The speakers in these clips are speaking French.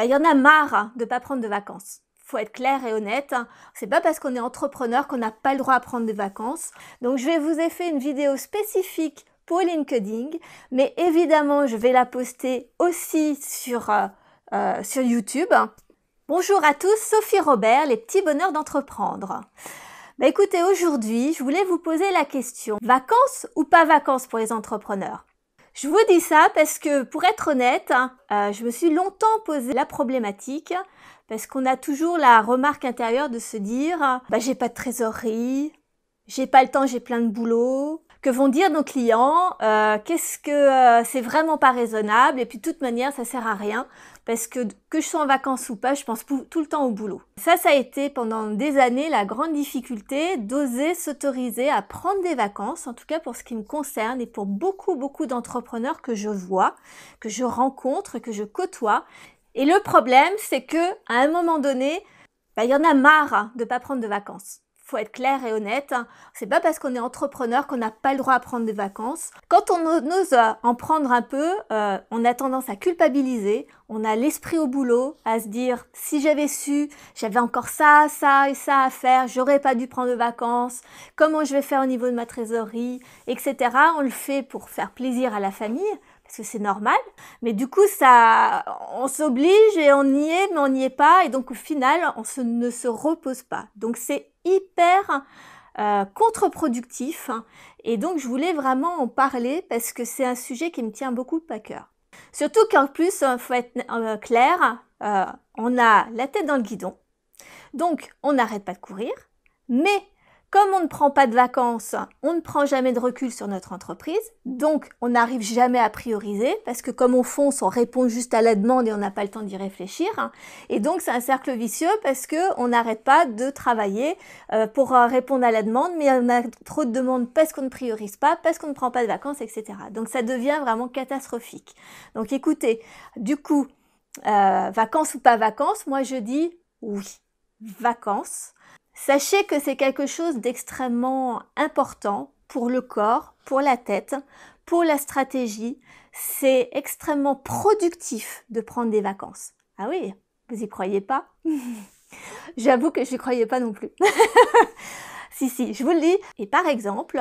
Bah, il y en a marre hein, de ne pas prendre de vacances faut être clair et honnête. Hein. C'est pas parce qu'on est entrepreneur qu'on n'a pas le droit à prendre de vacances. Donc je vais vous ai fait une vidéo spécifique pour LinkedIn, mais évidemment je vais la poster aussi sur, euh, euh, sur YouTube. Bonjour à tous, Sophie Robert, les petits bonheurs d'entreprendre. Bah écoutez, aujourd'hui, je voulais vous poser la question, vacances ou pas vacances pour les entrepreneurs je vous dis ça parce que, pour être honnête, hein, euh, je me suis longtemps posé la problématique parce qu'on a toujours la remarque intérieure de se dire bah, j'ai pas de trésorerie, j'ai pas le temps, j'ai plein de boulot, que vont dire nos clients, euh, qu'est-ce que euh, c'est vraiment pas raisonnable, et puis de toute manière, ça sert à rien, parce que que je sois en vacances ou pas, je pense tout le temps au boulot. Ça, ça a été pendant des années la grande difficulté d'oser s'autoriser à prendre des vacances, en tout cas pour ce qui me concerne et pour beaucoup, beaucoup d'entrepreneurs que je vois, que je rencontre, que je côtoie. Et le problème, c'est que à un moment donné, bah, il y en a marre hein, de ne pas prendre de vacances faut être clair et honnête. Hein. C'est pas parce qu'on est entrepreneur qu'on n'a pas le droit à prendre des vacances. Quand on ose euh, en prendre un peu, euh, on a tendance à culpabiliser, on a l'esprit au boulot, à se dire si j'avais su, j'avais encore ça, ça et ça à faire, j'aurais pas dû prendre de vacances, comment je vais faire au niveau de ma trésorerie, etc. On le fait pour faire plaisir à la famille, parce que c'est normal. Mais du coup, ça, on s'oblige et on y est, mais on n'y est pas. Et donc, au final, on se, ne se repose pas. Donc, c'est hyper euh, contre-productif. Et donc, je voulais vraiment en parler parce que c'est un sujet qui me tient beaucoup à cœur. Surtout qu'en plus, il euh, faut être euh, clair, on a la tête dans le guidon. Donc, on n'arrête pas de courir. Mais comme on ne prend pas de vacances, on ne prend jamais de recul sur notre entreprise, donc on n'arrive jamais à prioriser parce que comme on fonce, on répond juste à la demande et on n'a pas le temps d'y réfléchir. Et donc c'est un cercle vicieux parce que on n'arrête pas de travailler euh, pour euh, répondre à la demande, mais on a trop de demandes parce qu'on ne priorise pas, parce qu'on ne prend pas de vacances, etc. Donc ça devient vraiment catastrophique. Donc écoutez, du coup, euh, vacances ou pas vacances, moi je dis oui, vacances. Sachez que c'est quelque chose d'extrêmement important pour le corps, pour la tête, pour la stratégie. C'est extrêmement productif de prendre des vacances. Ah oui, vous y croyez pas J'avoue que je n'y croyais pas non plus. si, si, je vous le dis. Et par exemple,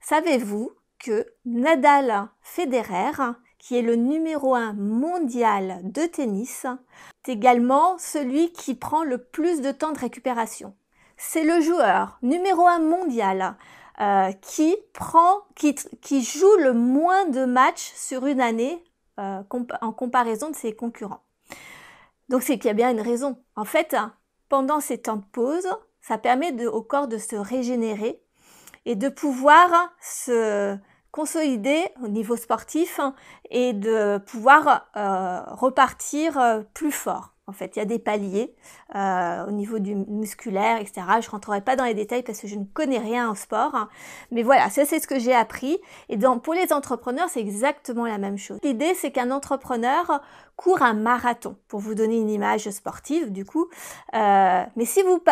savez-vous que Nadal Federer, qui est le numéro un mondial de tennis, est également celui qui prend le plus de temps de récupération c'est le joueur numéro un mondial euh, qui prend, qui, joue le moins de matchs sur une année euh, en comparaison de ses concurrents. Donc c'est qu'il y a bien une raison. En fait, pendant ces temps de pause, ça permet de, au corps de se régénérer et de pouvoir se consolider au niveau sportif et de pouvoir euh, repartir plus fort en fait. Il y a des paliers euh, au niveau du musculaire, etc. Je ne rentrerai pas dans les détails parce que je ne connais rien au sport. Hein. Mais voilà, ça c'est ce que j'ai appris. Et dans, pour les entrepreneurs, c'est exactement la même chose. L'idée, c'est qu'un entrepreneur court un marathon, pour vous donner une image sportive du coup. Euh, mais si vous,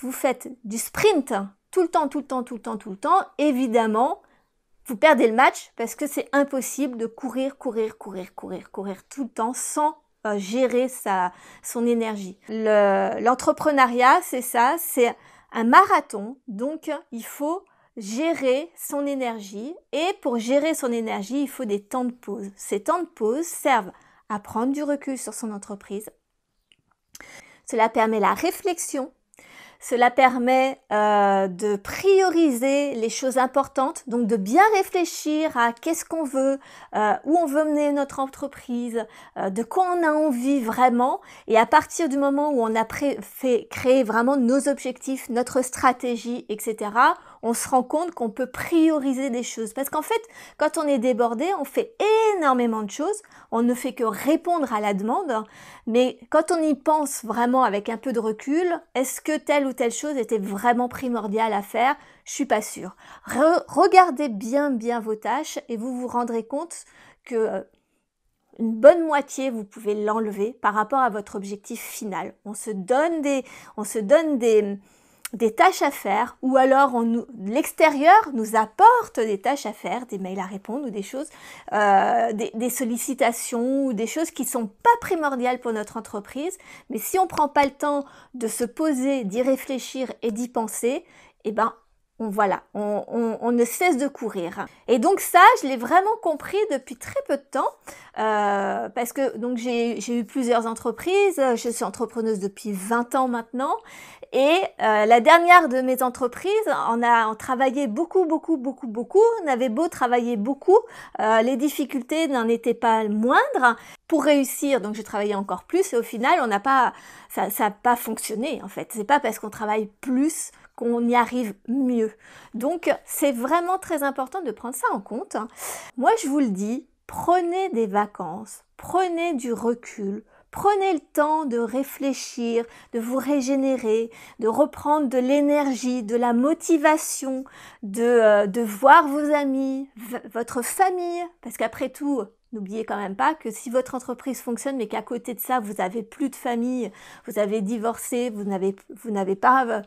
vous faites du sprint hein, tout le temps, tout le temps, tout le temps, tout le temps, évidemment, vous perdez le match parce que c'est impossible de courir, courir, courir, courir, courir tout le temps sans gérer sa, son énergie. L'entrepreneuriat, c'est ça, c'est un marathon, donc il faut gérer son énergie et pour gérer son énergie, il faut des temps de pause. Ces temps de pause servent à prendre du recul sur son entreprise. Cela permet la réflexion cela permet euh, de prioriser les choses importantes, donc de bien réfléchir à qu'est-ce qu'on veut, euh, où on veut mener notre entreprise, euh, de quoi on a envie vraiment. Et à partir du moment où on a fait, créer vraiment nos objectifs, notre stratégie, etc., on se rend compte qu'on peut prioriser des choses. Parce qu'en fait, quand on est débordé, on fait énormément de choses, on ne fait que répondre à la demande, mais quand on y pense vraiment avec un peu de recul, est-ce que telle ou telle chose était vraiment primordiale à faire Je suis pas sûre. regardez bien bien vos tâches et vous vous rendrez compte que euh, une bonne moitié, vous pouvez l'enlever par rapport à votre objectif final. On se donne des, on se donne des, des tâches à faire ou alors l'extérieur nous apporte des tâches à faire, des mails à répondre ou des choses, euh, des, des, sollicitations ou des choses qui ne sont pas primordiales pour notre entreprise. Mais si on ne prend pas le temps de se poser, d'y réfléchir et d'y penser, eh ben, on voilà, on, ne cesse de courir. Et donc ça, je l'ai vraiment compris depuis très peu de temps, euh, parce que donc j'ai eu plusieurs entreprises, je suis entrepreneuse depuis 20 ans maintenant, et euh, la dernière de mes entreprises, on a travaillé beaucoup, beaucoup, beaucoup, beaucoup, on avait beau travailler beaucoup, euh, les difficultés n'en étaient pas moindres. Pour réussir, donc j'ai travaillé encore plus, et au final, on n'a pas, ça n'a pas fonctionné en fait. C'est pas parce qu'on travaille plus y arrive mieux. Donc c'est vraiment très important de prendre ça en compte. Moi je vous le dis, prenez des vacances, prenez du recul, prenez le temps de réfléchir, de vous régénérer, de reprendre de l'énergie, de la motivation, de, euh, de voir vos amis, votre famille, parce qu'après tout, N'oubliez quand même pas que si votre entreprise fonctionne mais qu'à côté de ça, vous avez plus de famille, vous avez divorcé, vous n'avez, vous n'avez pas euh,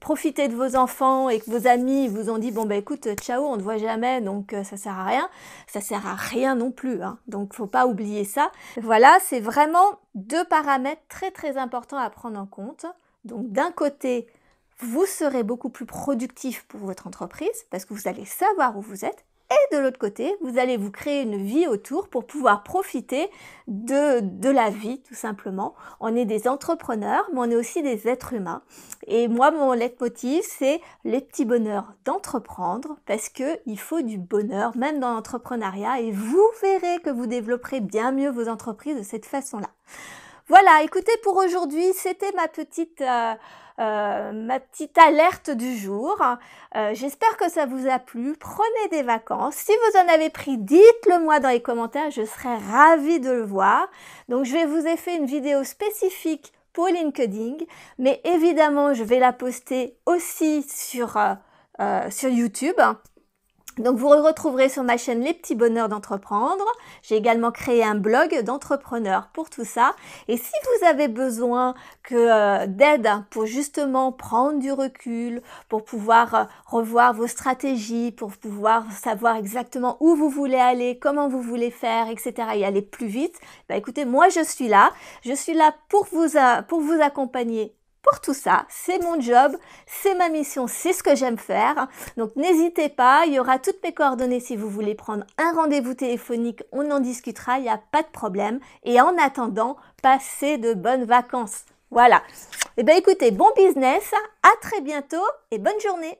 profité de vos enfants et que vos amis vous ont dit bon ben écoute, ciao, on ne voit jamais donc euh, ça sert à rien, ça sert à rien non plus. Hein. Donc faut pas oublier ça. Voilà, c'est vraiment deux paramètres très très importants à prendre en compte. Donc d'un côté, vous serez beaucoup plus productif pour votre entreprise parce que vous allez savoir où vous êtes et de l'autre côté, vous allez vous créer une vie autour pour pouvoir profiter de, de, la vie, tout simplement. On est des entrepreneurs, mais on est aussi des êtres humains. Et moi, mon leitmotiv, c'est les petits bonheurs d'entreprendre, parce que il faut du bonheur, même dans l'entrepreneuriat, et vous verrez que vous développerez bien mieux vos entreprises de cette façon-là. Voilà, écoutez, pour aujourd'hui, c'était ma petite... Euh, euh, ma petite alerte du jour. Euh, j'espère que ça vous a plu. Prenez des vacances. Si vous en avez pris, dites-le moi dans les commentaires. Je serai ravie de le voir. Donc, je vais vous ai fait une vidéo spécifique pour LinkedIn, mais évidemment, je vais la poster aussi sur, euh, sur YouTube. Donc vous retrouverez sur ma chaîne Les petits bonheurs d'entreprendre. J'ai également créé un blog d'entrepreneurs pour tout ça. Et si vous avez besoin que euh, d'aide pour justement prendre du recul, pour pouvoir euh, revoir vos stratégies, pour pouvoir savoir exactement où vous voulez aller, comment vous voulez faire, etc. et aller plus vite, bah écoutez, moi je suis là. Je suis là pour vous, euh, pour vous accompagner pour tout ça. C'est mon job, c'est ma mission, c'est ce que j'aime faire. Donc n'hésitez pas, il y aura toutes mes coordonnées si vous voulez prendre un rendez-vous téléphonique, on en discutera, il n'y a pas de problème. Et en attendant, passez de bonnes vacances. Voilà. Eh bien écoutez, bon business, à très bientôt et bonne journée.